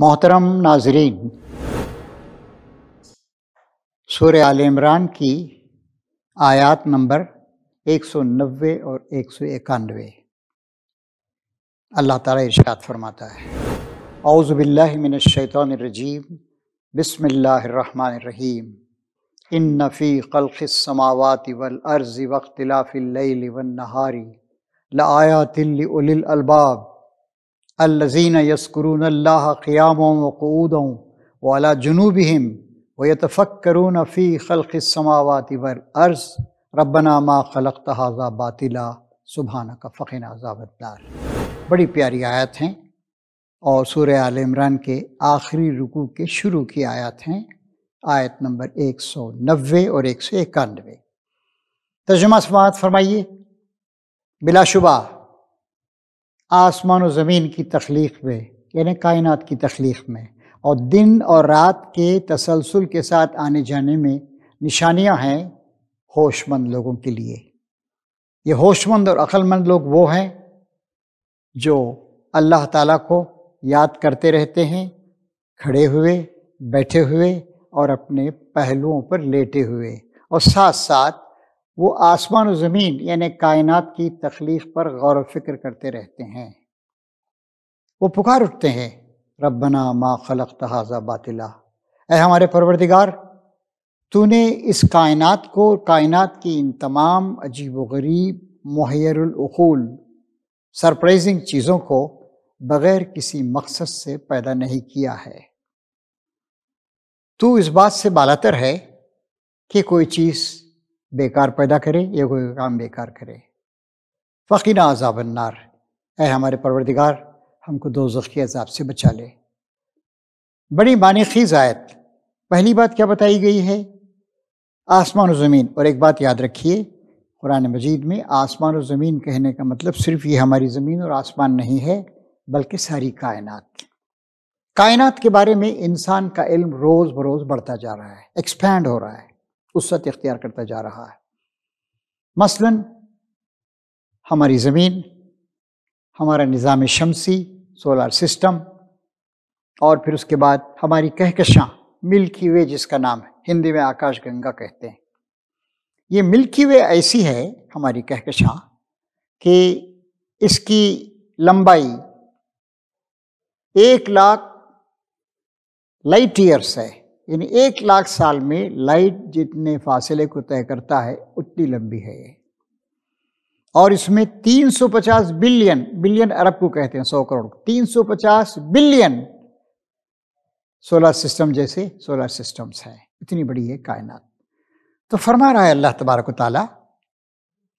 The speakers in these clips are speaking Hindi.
मोहतरम नाजरीन सूर आल इमरान की आयात नंबर 190 और एक सौ इक्यानवे अल्लाह ताला इरशाद फरमाता है औज़बिल्लिमिनशैतरजीम बसमीम इन फी खल्क़िस समावाति वल अर्ज़ वख्तिलाफ़िल वन नहारी लाया लिउलिल अलबाब अल्लजीन यसकरून अल्लाह क़्याम वक़ूद वाला जुनूब हम वतफ़क्रून फ़ी खलक़ समावत वर अर्ज़ रबना मा खलक़ हाजा बातिला सुबहाना का फ़िन आज़ाबदार बड़ी प्यारी आयत हैं और सूर आल इमरान के आखिरी रुकू के शुरू की आयत हैं आयत नंबर एक सौ नब्बे और एक सौ इक्यानवे तर्जुमा समात फरमाइए बिलाशुबा आसमान और ज़मीन की तख्लीक में यानी कायनात की तख्लीक में और दिन और रात के तसलसल के साथ आने जाने में निशानियाँ हैं होशमंद लोगों के लिए ये होशमंद और अक्लमंद लोग वो हैं जो अल्लाह ताला को याद करते रहते हैं खड़े हुए बैठे हुए और अपने पहलुओं पर लेटे हुए और साथ साथ वो आसमान और ज़मीन यानि कायनात की तखलीफ पर गौर फिक्र करते रहते हैं वो पुकार उठते हैं रबना मा खलक तहाजा बातिला ए हमारे परवरदिगार तूने इस कायनात को कायनात की इन तमाम अजीब व गरीब महरकूल सरप्राइजिंग चीज़ों को बग़ैर किसी मकसद से पैदा नहीं किया है तू इस बात से बालातर है कि कोई चीज़ बेकार पैदा करे ये कोई काम बेकार करे फ़कीना अजाब है ए हमारे परवरदिगार हमको दो जख्ी अजाब से बचा ले बड़ी मानी खीज आयत पहली बात क्या बताई गई है आसमान और ज़मीन और एक बात याद रखिए कुरान मजीद में आसमान और ज़मीन कहने का मतलब सिर्फ ये हमारी ज़मीन और आसमान नहीं है बल्कि सारी कायनात कायनात के बारे में इंसान का इल्म रोज़ बरोज़ बढ़ता जा रहा है एक्सपैंड हो रहा है उसत इख्तियार करता जा रहा है मसलन हमारी ज़मीन हमारा निज़ाम शमसी सोलर सिस्टम और फिर उसके बाद हमारी कहकशां मिल्की वे जिसका नाम है हिंदी में आकाश गंगा कहते हैं ये मिल्की वे ऐसी है हमारी कहकशां कि इसकी लंबाई एक लाख लाइट ईयर्स है यानी एक लाख साल में लाइट जितने फासिले को तय करता है उतनी लंबी है ये और इसमें 350 बिलियन बिलियन अरब को कहते हैं 100 करोड़ 350 बिलियन सोलर सिस्टम जैसे सोलर सिस्टम्स हैं इतनी बड़ी है कायनात तो फरमा रहा है अल्लाह तबारक ताला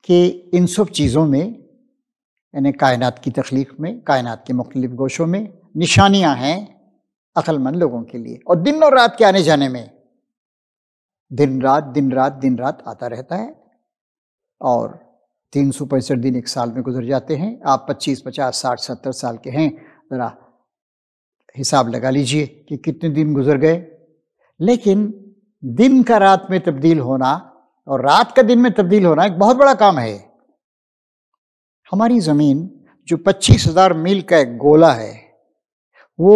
कि इन सब चीज़ों में यानी कायनात की तख्लीक में कायनात के मुख्तलिफ गोशों में निशानियाँ हैं अकलमंद लोगों के लिए और दिन और रात के आने जाने में दिन रात दिन रात दिन रात आता रहता है और तीन सौ पैंसठ दिन एक साल में गुजर जाते हैं आप पच्चीस पचास साठ सत्तर साल के हैं ज़रा हिसाब लगा लीजिए कि कितने दिन गुजर गए लेकिन दिन का रात में तब्दील होना और रात का दिन में तब्दील होना एक बहुत बड़ा काम है हमारी ज़मीन जो पच्चीस हज़ार मील का एक गोला है वो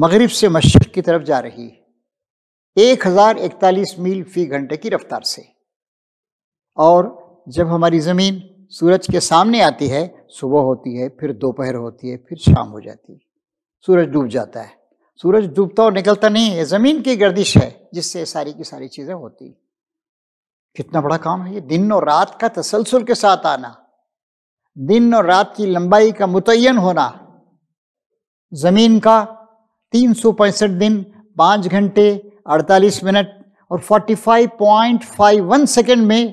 मगरब से मशरक़ की तरफ जा रही है एक हज़ार इकतालीस मील फ़ी घंटे की रफ्तार से और जब हमारी ज़मीन सूरज के सामने आती है सुबह होती है फिर दोपहर होती है फिर शाम हो जाती है सूरज डूब जाता है सूरज डूबता और निकलता नहीं है ज़मीन की गर्दिश है जिससे सारी की सारी चीज़ें होती हैं कितना बड़ा काम है ये दिन और रात का तसलसल के साथ आना दिन और रात की लंबाई का मुतन होना ज़मीन का तीन दिन पाँच घंटे 48 मिनट और 45.51 सेकंड में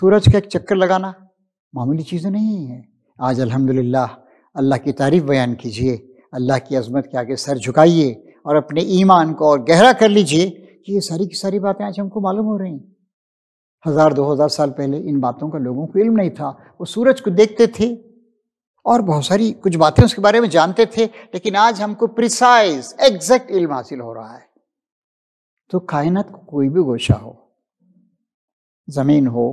सूरज का एक चक्कर लगाना मामूली चीज़ नहीं है आज अल्हम्दुलिल्लाह अल्लाह की तारीफ बयान कीजिए अल्लाह की अजमत के आगे सर झुकाइए और अपने ईमान को और गहरा कर लीजिए कि ये सारी की सारी बातें आज हमको मालूम हो रही हैं हज़ार दो हज़ार साल पहले इन बातों का लोगों को इल्म नहीं था वो सूरज को देखते थे और बहुत सारी कुछ बातें उसके बारे में जानते थे लेकिन आज हमको प्रिसाइज एग्जैक्ट इल्म हासिल हो रहा है तो कायनात को कोई भी गोशा हो ज़मीन हो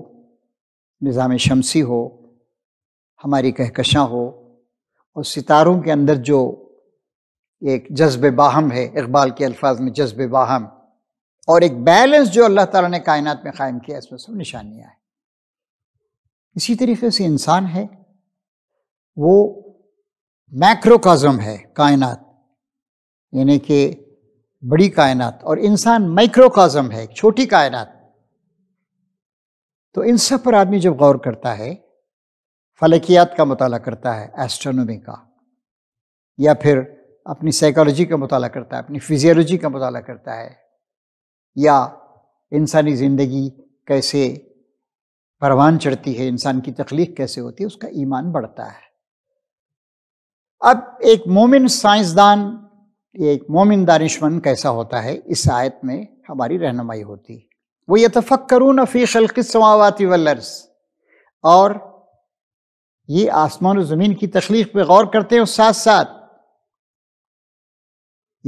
निज़ाम शमसी हो हमारी कहकशा हो और सितारों के अंदर जो एक जज्ब बाहम है इकबाल के अल्फाज में जज्ब बाहम और एक बैलेंस जो अल्लाह ताला ने कायनात में कायम किया इसमें सब निशानियाँ हैं इसी तरीके से इंसान है वो मैक्रोकाजम है कायनात यानी कि बड़ी कायनात और इंसान माइक्रोकाजम है छोटी कायनात तो इन सब पर आदमी जब गौर करता है फलकियात का मताल करता है एस्ट्रोनॉमी का या फिर अपनी साइकोलॉजी का मताल करता है अपनी फिजियोलॉजी का मताल करता है या इंसानी ज़िंदगी कैसे परवान चढ़ती है इंसान की तख्लीक कैसे होती है उसका ईमान बढ़ता है अब एक मोमिन साइंसदान एक मोमिन दानिशमन कैसा होता है इस आयत में हमारी रहनुमाई होती है करू यतफ़क्रून फ़ी समावाती वर्स और ये आसमान और ज़मीन की तख्लीक पे गौर करते हैं साथ साथ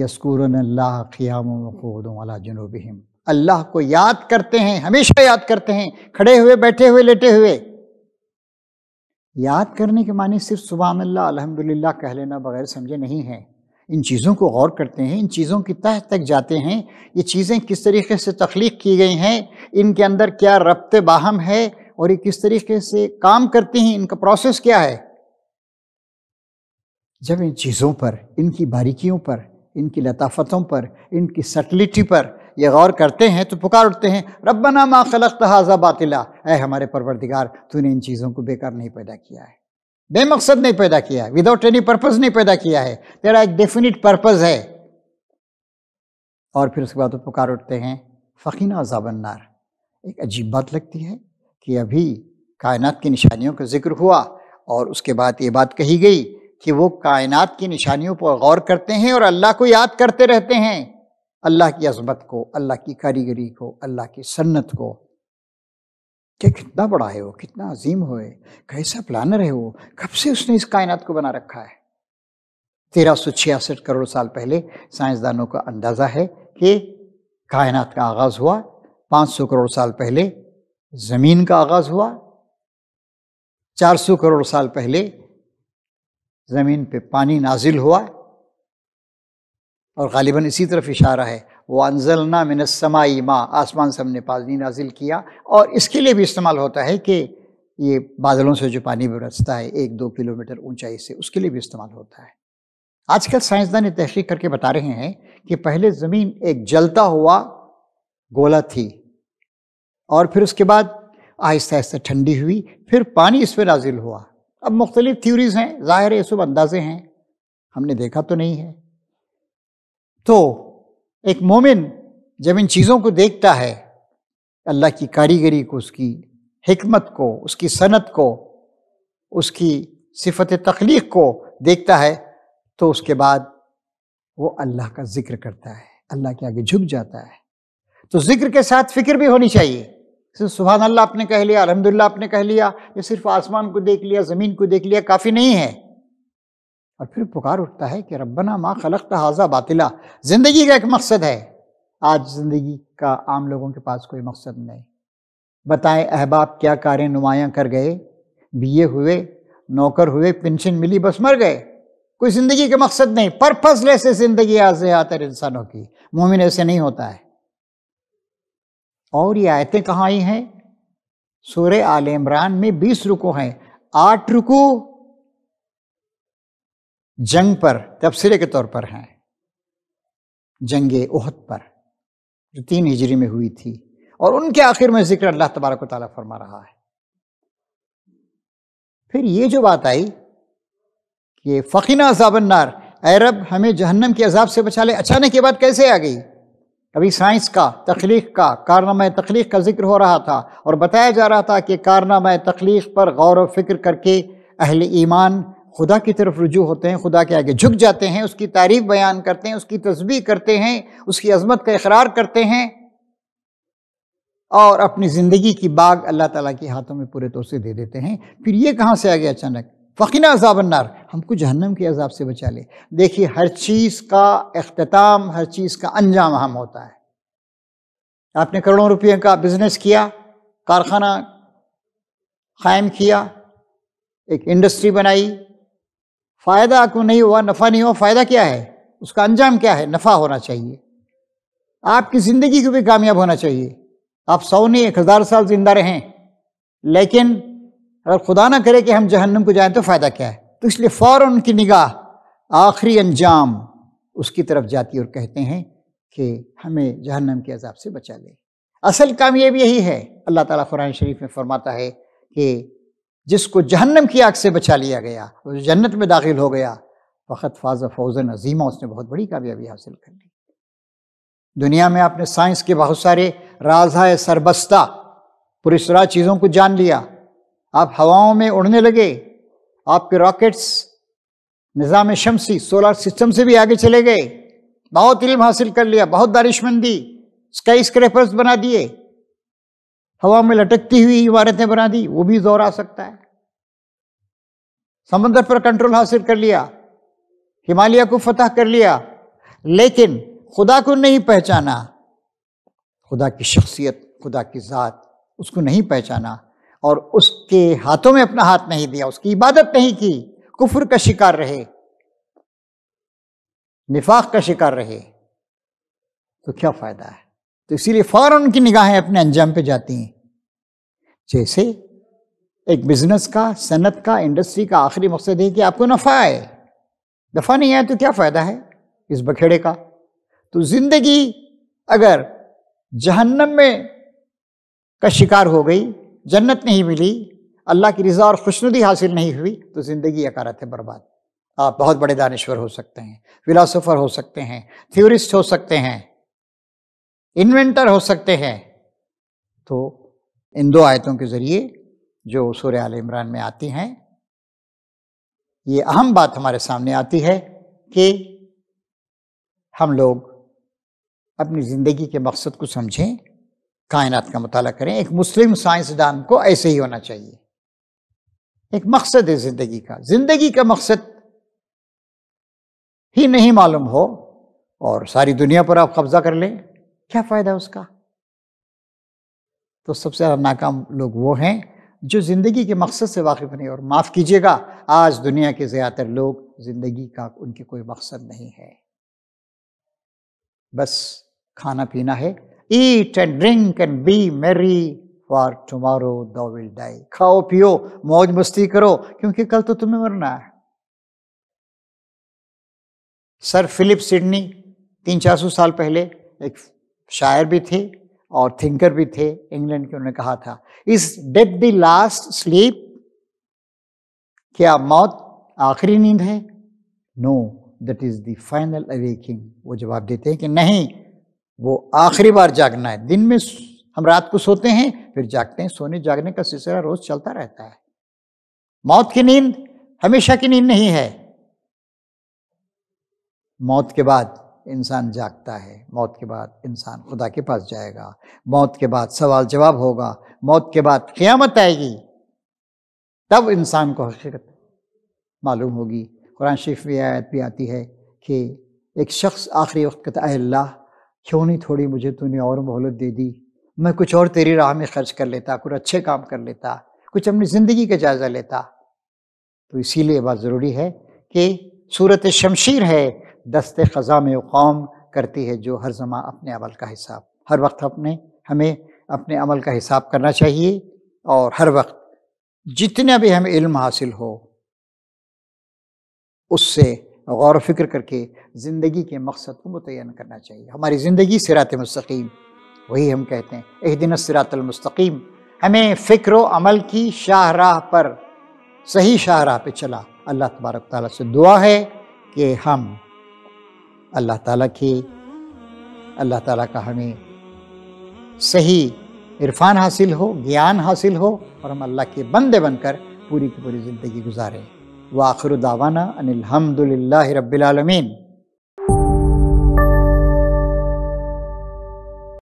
यस्कूर अल्लाह क़ियाम वाला अल्लाह को याद करते हैं हमेशा याद करते हैं खड़े हुए बैठे हुए लेटे हुए याद करने के माने सिर्फ सुबह अलहमदिल्ला कह लेना बगैर समझे नहीं है इन चीज़ों को गौर करते हैं इन चीज़ों की तह तक जाते हैं ये चीज़ें किस तरीके से तख्लीक की गई हैं इनके अंदर क्या रबत बाहम है और ये किस तरीके से काम करती हैं इनका प्रोसेस क्या है जब इन चीज़ों पर इनकी बारीकियों पर इनकी लताफ़तों पर इनकी सटलिटी पर ये गौर करते हैं तो पुकार उठते हैं रबना मा खलक हाजा बातिला ए हमारे परवरदिगार तूने इन चीज़ों को बेकार नहीं पैदा किया है बेमकसद नहीं पैदा किया है विदाउट एनी पर्पज़ नहीं पैदा किया है तेरा एक डेफिनेट पर्पज़ है और फिर उसके बाद वो पुकार उठते हैं फ़कीना जाबन्नार एक अजीब बात लगती है कि अभी कायनात की निशानियों का जिक्र हुआ और उसके बाद ये बात कही गई कि वो कायनात की निशानियों पर गौर करते हैं और अल्लाह को याद करते रहते हैं अल्लाह की अजमत को अल्लाह की कारीगरी को अल्लाह की सन्नत को कि कितना बड़ा है वो कितना अजीम हो कैसा प्लानर है वो कब से उसने इस कायनात को बना रखा है तेरह सौ छियासठ करोड़ साल पहले साइंसदानों का अंदाज़ा है कि कायनात का आगाज़ हुआ पाँच सौ करोड़ साल पहले ज़मीन का आगाज़ हुआ चार सौ करोड़ साल पहले ज़मीन पे पानी नाजिल हुआ और गालिबा इसी तरफ इशारा है वो अनजलना मिनसमाई माँ आसमान से हमने पानी नाजिल किया और इसके लिए भी इस्तेमाल होता है कि ये बादलों से जो पानी बरसता है एक दो किलोमीटर ऊंचाई से उसके लिए भी इस्तेमाल होता है आजकल साइंसदान तहकीक करके बता रहे हैं कि पहले ज़मीन एक जलता हुआ गोला थी और फिर उसके बाद आहिस्ता आहिस्ता ठंडी हुई फिर पानी इस पर नाजिल हुआ अब मुख्तलिफ़ थ्यूरीज़ हैं ज़ाहिर है सब अंदाजे हैं हमने देखा तो नहीं है तो एक मोमिन जब इन चीज़ों को देखता है अल्लाह की कारीगरी को उसकी हमत को उसकी सनत को उसकी सिफत तख्लीक को देखता है तो उसके बाद वो अल्लाह का जिक्र करता है अल्लाह के आगे झुक जाता है तो जिक्र के साथ फिक्र भी होनी चाहिए सिर्फ सुबह अल्लाह आपने कह लिया अलहमदिल्ला आपने कह लिया या सिर्फ आसमान को देख लिया ज़मीन को देख लिया काफ़ी नहीं है और फिर पुकार उठता है कि रब्बना माँ खलक हाजा बातिला ज़िंदगी का एक मकसद है आज ज़िंदगी का आम लोगों के पास कोई मकसद नहीं बताएं अहबाब क्या कार्य नुमायाँ कर गए बीए हुए नौकर हुए पेंशन मिली बस मर गए कोई ज़िंदगी का मकसद नहीं परपज से ज़िंदगी आज आतर इंसानों की मोमिन ऐसे नहीं होता है और ये आयतें कहाँ आई हैं सूर्य आल इमरान में बीस रुको हैं आठ रुकू जंग पर तबसरे के तौर पर हैं जंग उहद पर जो तीन हिजरी में हुई थी और उनके आखिर में जिक्र अल्लाह तबारक तला फरमा रहा है फिर ये जो बात आई कि फ़कीना साबन्नार अरब हमें जहन्नम के अजाब से बचा ले अचानक ये बात कैसे आ गई अभी साइंस का तख्लीक का कारनामा तख्लीक का जिक्र हो रहा था और बताया जा रहा था कि कारनामा तख्लीक पर गौर व फिक्र करके अहल ईमान खुदा की तरफ रुजू होते हैं खुदा के आगे झुक जाते हैं उसकी तारीफ बयान करते हैं उसकी तस्वीर करते हैं उसकी अजमत का इकरार करते हैं और अपनी ज़िंदगी की बाग अल्लाह ताला के हाथों में पूरे से दे देते हैं फिर ये कहाँ से आ गया अचानक फ़कीना अजाबनार हमको जहन्नम के अजाब से बचा ले देखिए हर चीज़ का अख्ताम हर चीज़ का अंजाम अहम होता है आपने करोड़ों रुपये का बिज़नेस किया कारखाना क़ायम किया एक इंडस्ट्री बनाई फ़ायदा क्यों नहीं हुआ नफ़ा नहीं हुआ फ़ायदा क्या है उसका अंजाम क्या है नफ़ा होना चाहिए आपकी ज़िंदगी को भी कामयाब होना चाहिए आप सौ नहीं एक हज़ार साल ज़िंदा रहें लेकिन अगर खुदा ना करे कि हम जहन्नम को जाएं तो फ़ायदा क्या है तो इसलिए फ़ौर उनकी निगाह आखिरी अंजाम उसकी तरफ जाती और कहते हैं कि हमें जहन्नम के अजाब से बचा ले असल कामयाब यही है अल्लाह ताला क़ुरान शरीफ में फरमाता है कि जिसको जहन्नम की आग से बचा लिया गया वो जन्नत में दाखिल हो गया वक़्त फाज फौजन अजीमा उसने बहुत बड़ी कामयाबी हासिल कर ली दुनिया में आपने साइंस के बहुत सारे राजा सरबस्ता पुरस्रा चीज़ों को जान लिया आप हवाओं में उड़ने लगे आपके रॉकेट्स निज़ाम शमसी सोलर सिस्टम से भी आगे चले गए बहुत इल्म हासिल कर लिया बहुत दारिशमंदी स्काई स्क्रेपर्स बना दिए हवा में लटकती हुई इमारतें बना दी वो भी जोर आ सकता है समंदर पर कंट्रोल हासिल कर लिया हिमालय को फतह कर लिया लेकिन खुदा को नहीं पहचाना खुदा की शख्सियत खुदा की ज़ात उसको नहीं पहचाना और उसके हाथों में अपना हाथ नहीं दिया उसकी इबादत नहीं की कुफर का शिकार रहे निफाक का शिकार रहे तो क्या फ़ायदा है तो इसीलिए फ़ौरन उनकी निगाहें अपने अंजाम पे जाती हैं जैसे एक बिजनेस का सनत का इंडस्ट्री का आखिरी मकसद है कि आपको नफ़ा आए दफ़ा नहीं आए तो क्या फ़ायदा है इस बखेड़े का तो ज़िंदगी अगर जहन्नम में का शिकार हो गई जन्नत नहीं मिली अल्लाह की रज़ा और खुशनुदी हासिल नहीं हुई तो ज़िंदगी अकारत है बर्बाद आप बहुत बड़े दानश्वर हो सकते हैं फ़िलासफ़र हो सकते हैं थ्योरिस्ट हो सकते हैं इन्वेंटर हो सकते हैं तो इन दो आयतों के ज़रिए जो सूर्य आल इमरान में आती हैं ये अहम बात हमारे सामने आती है कि हम लोग अपनी ज़िंदगी के मकसद को समझें कायनात का मताल करें एक मुस्लिम साइंसदान को ऐसे ही होना चाहिए एक मकसद है ज़िंदगी का ज़िंदगी का मकसद ही नहीं मालूम हो और सारी दुनिया पर आप कब्ज़ा कर लें क्या फ़ायदा उसका तो सबसे ज़्यादा नाकाम लोग वो हैं जो ज़िंदगी के मकसद से वाकिफ़ नहीं और माफ़ कीजिएगा आज दुनिया के ज़्यादातर लोग ज़िंदगी का उनके कोई मकसद नहीं है बस खाना पीना है eat and drink and be merry for tomorrow will die खाओ पियो मौज मस्ती करो क्योंकि कल तो तुम्हें मरना है सर फिलिप सिडनी तीन चार सौ साल पहले एक शायर भी थे और थिंकर भी थे इंग्लैंड के उन्होंने कहा था इस डेथ द लास्ट स्लीप क्या मौत आखिरी नींद है no that is the final awakening वो जवाब देते हैं कि नहीं वो आखिरी बार जागना है दिन में हम रात को सोते हैं फिर जागते हैं सोने जागने का सिलसिला रोज चलता रहता है मौत की नींद हमेशा की नींद नहीं है मौत के बाद इंसान जागता है मौत के बाद इंसान खुदा के पास जाएगा मौत के बाद सवाल जवाब होगा मौत के बाद क़्यामत आएगी तब इंसान को हकीकत मालूम होगी कुरान शरीफ में आयत भी आती है कि एक शख्स आखिरी वक्त कहता अल्लाह क्यों नहीं थोड़ी मुझे तूने और मोहलत दे दी मैं कुछ और तेरी राह में खर्च कर लेता कुछ अच्छे काम कर लेता कुछ अपनी ज़िंदगी का जायज़ा लेता तो इसीलिए बात ज़रूरी है कि सूरत शमशीर है दस्त ख़ज़ा में कौम करती है जो हर जमा अपने अमल का हिसाब हर वक्त अपने हमें अपने अमल का हिसाब करना चाहिए और हर वक्त जितना भी हमें इल्म हासिल हो उससे गौर फिक्र करके ज़िंदगी के मकसद को मुतन करना चाहिए हमारी ज़िंदगी सिरात मस्तकीम वही हम कहते हैं एक दिन सिरातमस्तकीम हमें फ़िक्र अमल की शाहराह पर सही शाहराह पे चला अल्लाह तबारक ताली से दुआ है कि हम अल्लाह ताला की अल्लाह ताला का हमें सही इरफान हासिल हो ज्ञान हासिल हो और हम अल्लाह के बंदे बनकर पूरी की पूरी ज़िंदगी गुजारें व आखिर दावाना अनिलहमदिल्ला रबालमीन